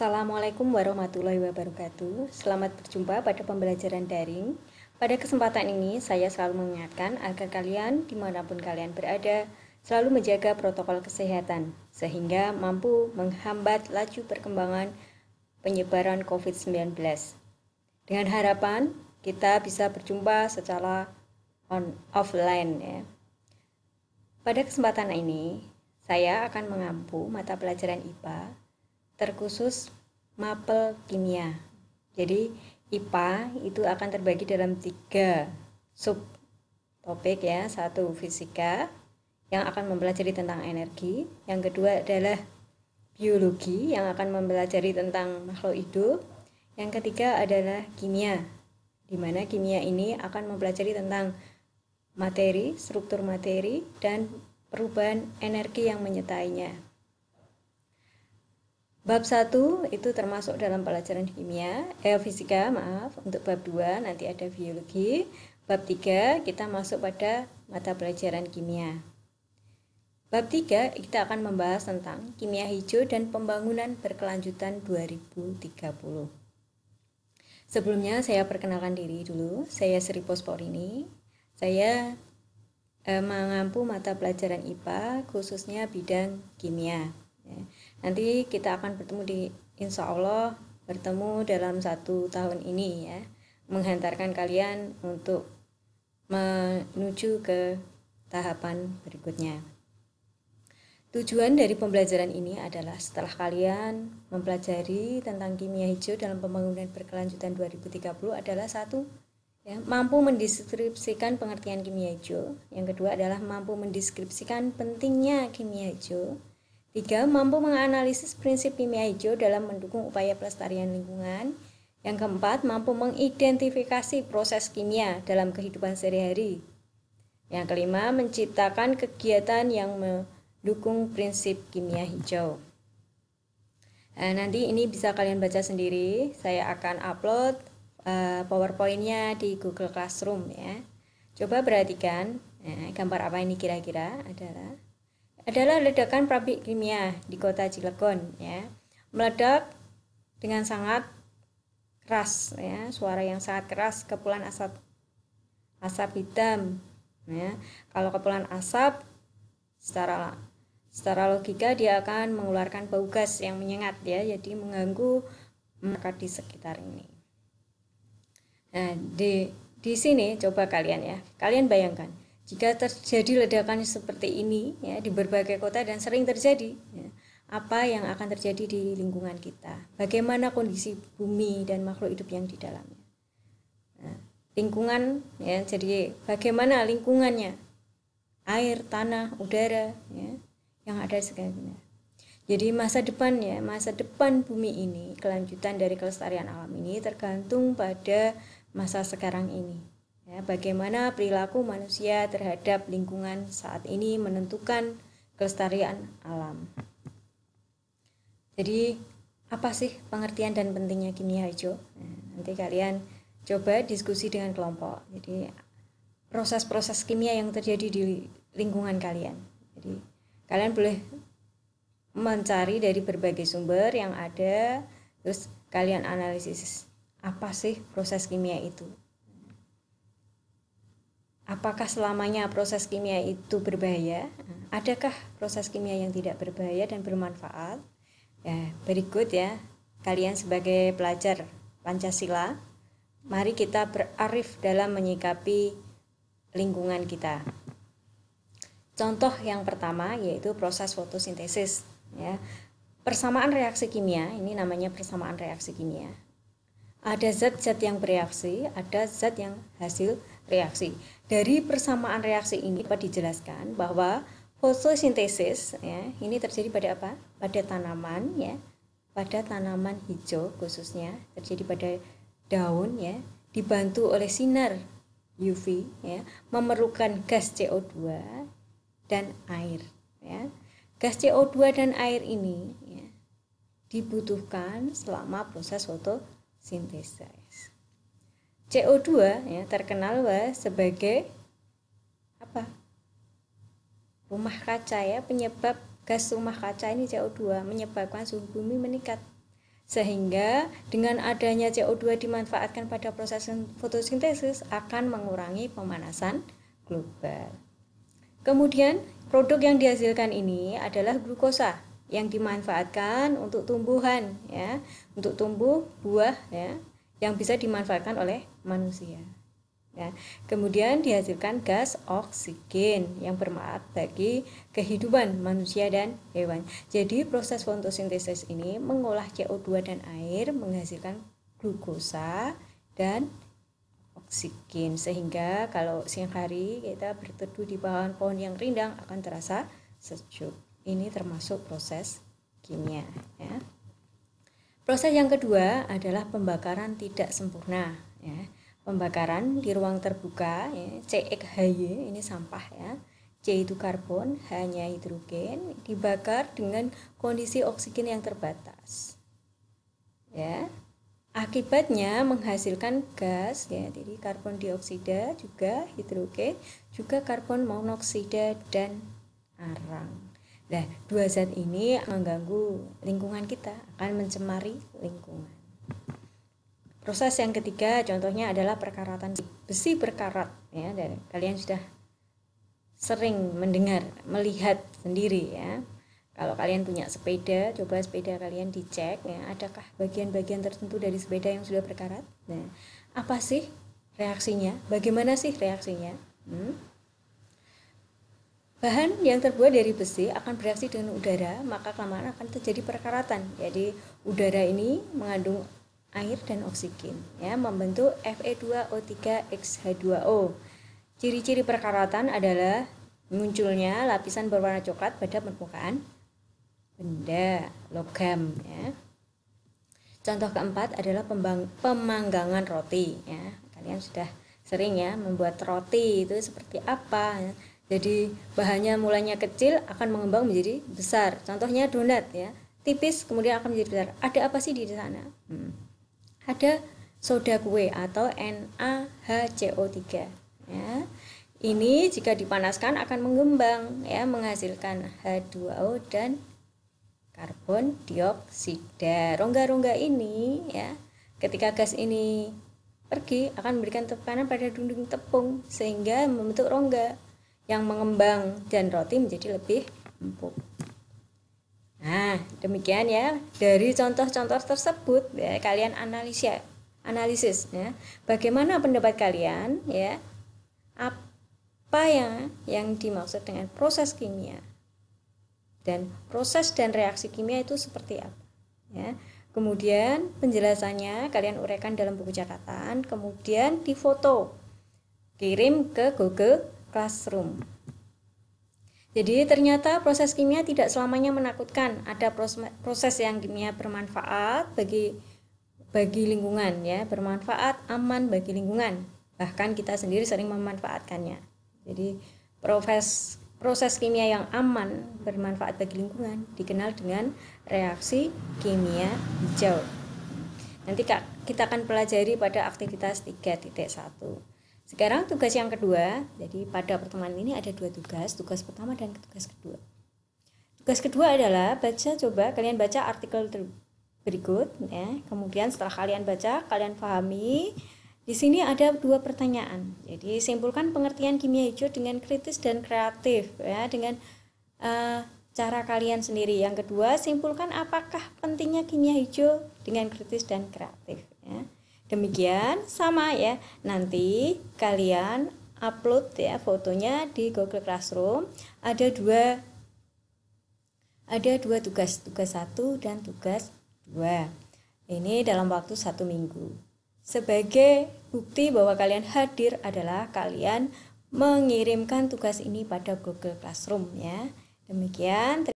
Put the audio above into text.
Assalamualaikum warahmatullahi wabarakatuh. Selamat berjumpa pada pembelajaran daring. Pada kesempatan ini, saya selalu mengingatkan agar kalian, dimanapun kalian berada, selalu menjaga protokol kesehatan, sehingga mampu menghambat laju perkembangan penyebaran COVID-19. Dengan harapan, kita bisa berjumpa secara on offline ya. Pada kesempatan ini, saya akan mengampu mata pelajaran IPA terkhusus mapel kimia. Jadi IPA itu akan terbagi dalam tiga sub topik ya. Satu fisika yang akan mempelajari tentang energi, yang kedua adalah biologi yang akan mempelajari tentang makhluk hidup, yang ketiga adalah kimia di mana kimia ini akan mempelajari tentang materi, struktur materi, dan perubahan energi yang menyertainya. Bab 1 itu termasuk dalam pelajaran kimia, eh fisika, maaf. Untuk bab 2 nanti ada biologi. Bab 3 kita masuk pada mata pelajaran kimia. Bab 3 kita akan membahas tentang kimia hijau dan pembangunan berkelanjutan 2030. Sebelumnya saya perkenalkan diri dulu. Saya Sri ini. Saya eh, mengampu mata pelajaran IPA khususnya bidang kimia. Nanti kita akan bertemu di insya Allah bertemu dalam satu tahun ini ya menghantarkan kalian untuk menuju ke tahapan berikutnya. Tujuan dari pembelajaran ini adalah setelah kalian mempelajari tentang kimia hijau dalam pembangunan berkelanjutan 2030 adalah satu ya, mampu mendeskripsikan pengertian kimia hijau. Yang kedua adalah mampu mendeskripsikan pentingnya kimia hijau. 3. Mampu menganalisis prinsip kimia hijau dalam mendukung upaya pelestarian lingkungan. Yang keempat, mampu mengidentifikasi proses kimia dalam kehidupan sehari-hari. Yang kelima, menciptakan kegiatan yang mendukung prinsip kimia hijau. Nah, nanti ini bisa kalian baca sendiri. Saya akan upload uh, PowerPoint-nya di Google Classroom ya. Coba perhatikan, nah, gambar apa ini kira-kira adalah adalah ledakan pabrik kimia di kota Cilegon ya. Meledak dengan sangat keras ya, suara yang sangat keras kepulan asap asap hitam ya. Kalau kepulan asap secara secara logika dia akan mengeluarkan bau gas yang menyengat ya, jadi mengganggu masyarakat di sekitar ini. Nah, di di sini coba kalian ya, kalian bayangkan jika terjadi ledakan seperti ini ya, di berbagai kota dan sering terjadi, ya, apa yang akan terjadi di lingkungan kita? Bagaimana kondisi bumi dan makhluk hidup yang di dalamnya? Nah, lingkungan, ya, jadi bagaimana lingkungannya? Air, tanah, udara, ya, yang ada segalanya. Jadi masa depan ya, masa depan bumi ini, kelanjutan dari kelestarian alam ini tergantung pada masa sekarang ini. Ya, bagaimana perilaku manusia terhadap lingkungan saat ini menentukan kelestarian alam. Jadi, apa sih pengertian dan pentingnya kimia hijau? Nah, nanti kalian coba diskusi dengan kelompok. Jadi, proses-proses kimia yang terjadi di lingkungan kalian. Jadi, kalian boleh mencari dari berbagai sumber yang ada, terus kalian analisis apa sih proses kimia itu apakah selamanya proses kimia itu berbahaya? Adakah proses kimia yang tidak berbahaya dan bermanfaat? Ya, berikut ya, kalian sebagai pelajar Pancasila, mari kita berarif dalam menyikapi lingkungan kita. Contoh yang pertama yaitu proses fotosintesis ya. Persamaan reaksi kimia, ini namanya persamaan reaksi kimia ada zat-zat yang bereaksi, ada zat yang hasil reaksi. Dari persamaan reaksi ini dapat dijelaskan bahwa fotosintesis ya, ini terjadi pada apa? Pada tanaman ya. Pada tanaman hijau khususnya terjadi pada daun ya, dibantu oleh sinar UV ya, memerlukan gas CO2 dan air ya. Gas CO2 dan air ini ya, dibutuhkan selama proses fotosintesis Sintesis CO2 ya terkenal wah sebagai apa? Rumah kaca ya penyebab gas rumah kaca ini CO2 menyebabkan suhu bumi meningkat sehingga dengan adanya CO2 dimanfaatkan pada proses fotosintesis akan mengurangi pemanasan global. Kemudian produk yang dihasilkan ini adalah glukosa yang dimanfaatkan untuk tumbuhan ya, untuk tumbuh buah ya, yang bisa dimanfaatkan oleh manusia. Ya. Kemudian dihasilkan gas oksigen yang bermanfaat bagi kehidupan manusia dan hewan. Jadi proses fotosintesis ini mengolah CO2 dan air menghasilkan glukosa dan oksigen sehingga kalau siang hari kita berteduh di bawah pohon yang rindang akan terasa sejuk. Ini termasuk proses kimia. Ya. Proses yang kedua adalah pembakaran tidak sempurna. Ya. Pembakaran di ruang terbuka, ya, CXHY ini sampah ya, C itu karbon, hanya hidrogen, dibakar dengan kondisi oksigen yang terbatas. Ya, akibatnya menghasilkan gas ya jadi karbon dioksida juga hidrogen juga karbon monoksida dan arang Nah, dua zat ini mengganggu lingkungan kita, akan mencemari lingkungan. Proses yang ketiga contohnya adalah perkaratan besi berkarat ya dan kalian sudah sering mendengar, melihat sendiri ya. Kalau kalian punya sepeda, coba sepeda kalian dicek ya, adakah bagian-bagian tertentu dari sepeda yang sudah berkarat? Nah, apa sih reaksinya? Bagaimana sih reaksinya? Hmm? Bahan yang terbuat dari besi akan bereaksi dengan udara, maka kelamaan akan terjadi perkaratan. Jadi udara ini mengandung air dan oksigen, ya, membentuk Fe2O3XH2O. Ciri-ciri perkaratan adalah munculnya lapisan berwarna coklat pada permukaan benda logam, ya. Contoh keempat adalah pemanggangan roti, ya. Kalian sudah sering ya membuat roti itu seperti apa? Ya jadi bahannya mulanya kecil akan mengembang menjadi besar. Contohnya donat ya, tipis kemudian akan menjadi besar. Ada apa sih di sana? Hmm. Ada soda kue atau NaHCO3 ya. Ini jika dipanaskan akan mengembang ya, menghasilkan H2O dan karbon dioksida. Rongga-rongga ini ya, ketika gas ini pergi akan memberikan tekanan pada dinding tepung sehingga membentuk rongga yang mengembang dan roti menjadi lebih empuk. Nah, demikian ya dari contoh-contoh tersebut ya kalian analisa analisis ya. Bagaimana pendapat kalian ya? Apa yang yang dimaksud dengan proses kimia? Dan proses dan reaksi kimia itu seperti apa? Ya. Kemudian penjelasannya kalian uraikan dalam buku catatan, kemudian difoto. Kirim ke Google classroom. Jadi ternyata proses kimia tidak selamanya menakutkan. Ada proses yang kimia bermanfaat bagi bagi lingkungan ya, bermanfaat, aman bagi lingkungan. Bahkan kita sendiri sering memanfaatkannya. Jadi proses proses kimia yang aman bermanfaat bagi lingkungan dikenal dengan reaksi kimia hijau. Nanti kita akan pelajari pada aktivitas 3.1. Sekarang tugas yang kedua, jadi pada pertemuan ini ada dua tugas, tugas pertama dan tugas kedua. Tugas kedua adalah baca coba kalian baca artikel berikut ya. Kemudian setelah kalian baca, kalian pahami. Di sini ada dua pertanyaan. Jadi simpulkan pengertian kimia hijau dengan kritis dan kreatif ya dengan uh, cara kalian sendiri. Yang kedua, simpulkan apakah pentingnya kimia hijau dengan kritis dan kreatif. Demikian sama ya. Nanti kalian upload ya fotonya di Google Classroom. Ada dua ada dua tugas, tugas satu dan tugas dua. Ini dalam waktu satu minggu. Sebagai bukti bahwa kalian hadir adalah kalian mengirimkan tugas ini pada Google Classroom ya. Demikian.